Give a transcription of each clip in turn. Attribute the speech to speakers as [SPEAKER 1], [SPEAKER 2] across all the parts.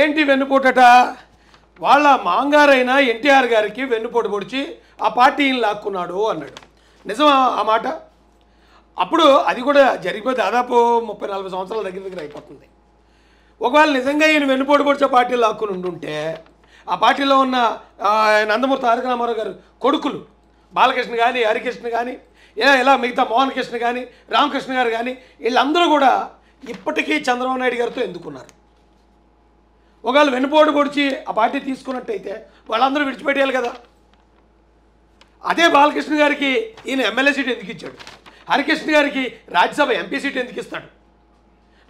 [SPEAKER 1] ఏంటి వెన్నుపూటట వాళ్ళ మాంగారైన ఎన్టీఆర్ గారికి వెన్నుపోటు పొడిచి ఆ పార్టీని లాక్కున్నాడు అన్నాడు నిజమా ఆ మాట అప్పుడు అది కూడా జరిగిపోయి దాదాపు ముప్పై నలభై సంవత్సరాల దగ్గర దగ్గర అయిపోతుంది ఒకవేళ నిజంగా ఈయన వెన్నుపోటు పొడిచే పార్టీ లాక్కుని ఉండుంటే ఆ పార్టీలో ఉన్న నందమూరి తారక రామారావు గారు కొడుకులు బాలకృష్ణ కానీ హరికృష్ణ కానీ ఇలా ఇలా మిగతా మోహన్ కృష్ణ కానీ రామకృష్ణ గారు కానీ వీళ్ళందరూ కూడా ఇప్పటికీ చంద్రబాబు నాయుడు గారితో ఎందుకున్నారు ఒకవేళ వెనుపోటు కొడిచి ఆ పార్టీ తీసుకున్నట్టయితే వాళ్ళందరూ విడిచిపెట్టేయాలి కదా అదే బాలకృష్ణ గారికి ఈయన ఎమ్మెల్యే సీట్ ఎందుకు ఇచ్చాడు హరికృష్ణ గారికి రాజ్యసభ ఎంపీ సీట్ ఎందుకు ఇస్తాడు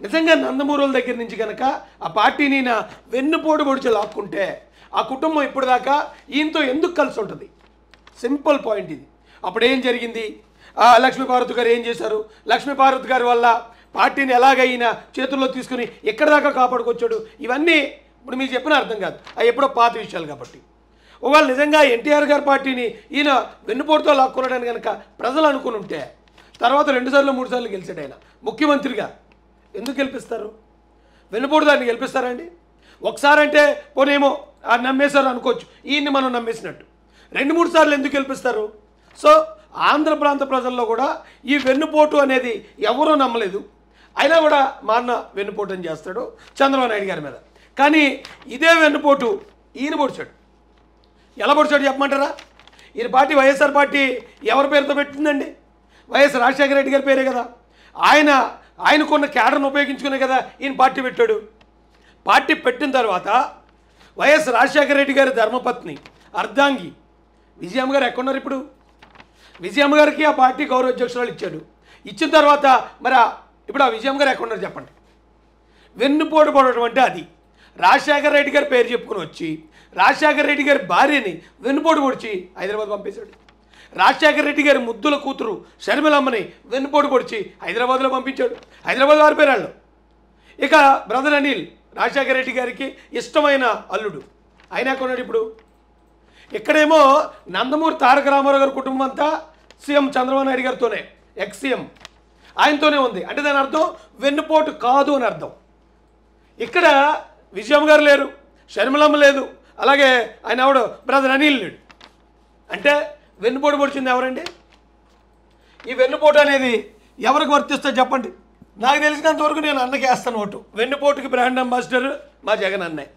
[SPEAKER 1] నిజంగా నందమూరుల దగ్గర నుంచి కనుక ఆ పార్టీని నేను వెన్నుపోటు పొడిచి లాక్కుంటే ఆ కుటుంబం ఇప్పటిదాకా ఈయనతో ఎందుకు కలిసి ఉంటుంది సింపుల్ పాయింట్ ఇది అప్పుడేం జరిగింది జరిగింది లక్ష్మీపార్వతి గారు ఏం చేశారు లక్ష్మీపార్వతి గారి వల్ల పార్టీని ఎలాగైనా చేతుల్లో తీసుకుని ఎక్కడి దాకా కాపాడుకొచ్చాడు ఇవన్నీ ఇప్పుడు మీరు చెప్పిన అర్థం కాదు అవి ఎప్పుడో పాత విషయాలు కాబట్టి ఒకవేళ నిజంగా ఎన్టీఆర్ గారి పార్టీని ఈయన వెన్నుపోటుతో లాక్కున్నాడని కనుక ప్రజలు అనుకుని ఉంటే తర్వాత రెండుసార్లు మూడు సార్లు గెలిచాడు ఆయన ముఖ్యమంత్రిగా ఎందుకు గెలిపిస్తారు వెన్నుపోటు దాన్ని గెలిపిస్తారండి ఒకసారంటే పోనేమో ఆ నమ్మేశారు అనుకోవచ్చు ఈయన్ని మనం నమ్మేసినట్టు రెండు మూడు సార్లు ఎందుకు గెలిపిస్తారు సో ఆంధ్ర ప్రాంత ప్రజల్లో కూడా ఈ వెన్నుపోటు అనేది ఎవరూ నమ్మలేదు అయినా కూడా మా అన్న వెన్నుపోటు అని చేస్తాడు చంద్రబాబు నాయుడు గారి మీద కానీ ఇదే వెన్నుపోటు ఈయన పొడిచాడు ఎలా పొడిచాడు చెప్పమంటారా ఈయన పార్టీ వైఎస్ఆర్ పార్టీ ఎవరి పేరుతో పెట్టిందండి వైఎస్ రాజశేఖర రెడ్డి గారి పేరే కదా ఆయన ఆయనకున్న క్యాడర్ను ఉపయోగించుకునే కదా ఈయన పార్టీ పెట్టాడు పార్టీ పెట్టిన తర్వాత వైఎస్ రాజశేఖర రెడ్డి గారి ధర్మపత్ని అర్ధాంగి విజయమ్మ గారు ఎక్కడున్నారు ఇప్పుడు విజయమ్మ గారికి ఆ పార్టీ గౌరవ అధ్యక్షురాలు ఇచ్చాడు ఇచ్చిన తర్వాత మరి ఇప్పుడు ఆ విజయమ్మ గారు ఎక్కడున్నారు చెప్పండి వెన్నుపోటు పడటం అంటే అది రాజశేఖర రెడ్డి గారి పేరు చెప్పుకుని వచ్చి రాజశేఖర రెడ్డి గారి భార్యని వెన్నుపోటు పొడిచి హైదరాబాద్ పంపించాడు రాజశేఖర రెడ్డి గారి ముద్దుల కూతురు షర్మిలమ్మని వెన్నుపోటు పొడిచి హైదరాబాద్లో పంపించాడు హైదరాబాద్ పేరాళ్ళు ఇక బ్రదర్ అనిల్ రాజశేఖర రెడ్డి గారికి ఇష్టమైన అల్లుడు ఆయన కొన్నాడు ఇప్పుడు ఇక్కడేమో నందమూరి తారక రామారావు గారి కుటుంబం అంతా సీఎం చంద్రబాబు నాయుడు గారితోనే ఎక్స్ సీఎం ఆయనతోనే ఉంది అంటే దాని అర్థం వెన్నుపోటు కాదు అని అర్థం ఇక్కడ విజయం గారు లేరు షర్మిలమ్మ లేదు అలాగే ఆయన ఎవడు బ్రదర్ అనిల్ లేడు అంటే వెన్నుపోటు పొడిచింది ఎవరండి ఈ వెన్నుపోటు అనేది ఎవరికి వర్తిస్తే చెప్పండి నాకు తెలిసినంతవరకు నేను అన్నకేస్తాను ఓటు వెన్నుపోటుకి బ్రాండ్ అంబాసిడర్ మా జగన్ అన్నయ్య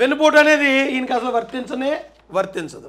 [SPEAKER 1] వెన్నుపోటు అనేది ఈయనకి అసలు వర్తించనే వర్తించదు